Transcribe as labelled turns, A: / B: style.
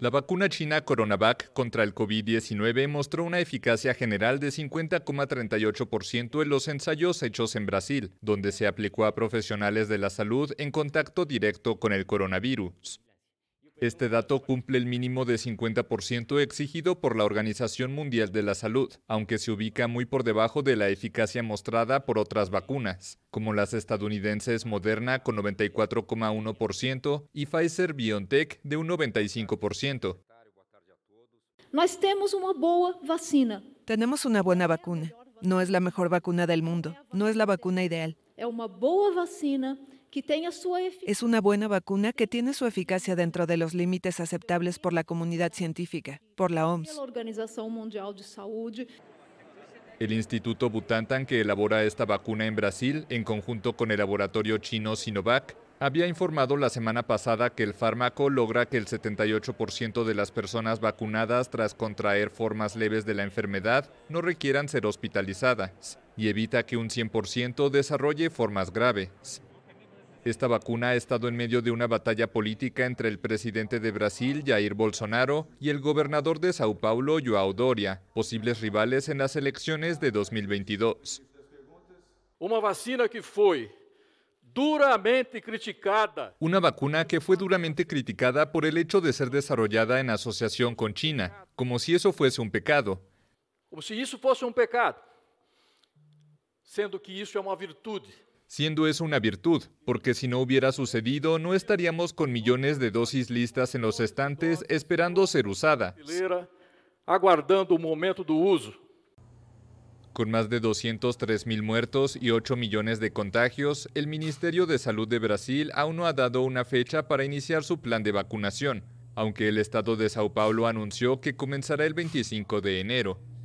A: la
B: vacuna china Coronavac contra el COVID-19 mostró una eficacia general de 50,38% en los ensayos hechos en Brasil, donde se aplicó a profesionales de la salud en contacto directo con el coronavirus. Este dato cumple el mínimo de 50% exigido por la Organización Mundial de la Salud, aunque se ubica muy por debajo de la eficacia mostrada por otras vacunas, como las estadounidenses Moderna con 94,1% y Pfizer BioNTech de un 95%.
C: vacina. Tenemos una buena vacuna. No es la mejor vacuna del mundo, no es la vacuna ideal. Es una buena vacuna que tiene su eficacia dentro de los límites aceptables por la comunidad científica, por la OMS.
B: El Instituto Butantan, que elabora esta vacuna en Brasil, en conjunto con el laboratorio chino Sinovac, había informado la semana pasada que el fármaco logra que el 78% de las personas vacunadas tras contraer formas leves de la enfermedad no requieran ser hospitalizadas y evita que un 100% desarrolle formas graves. Esta vacuna ha estado en medio de una batalla política entre el presidente de Brasil, Jair Bolsonaro, y el gobernador de Sao Paulo, Joao Doria, posibles rivales en las elecciones de 2022.
A: Una vacuna que fue duramente criticada.
B: Una vacuna que fue duramente criticada por el hecho de ser desarrollada en asociación con China, como si eso fuese un pecado.
A: Como si eso fuese un pecado, siendo que eso es una virtud
B: siendo eso una virtud, porque si no hubiera sucedido no estaríamos con millones de dosis listas en los estantes esperando ser usada.
A: Aguardando el momento de uso.
B: Con más de 203 mil muertos y 8 millones de contagios, el Ministerio de Salud de Brasil aún no ha dado una fecha para iniciar su plan de vacunación, aunque el estado de Sao Paulo anunció que comenzará el 25 de enero.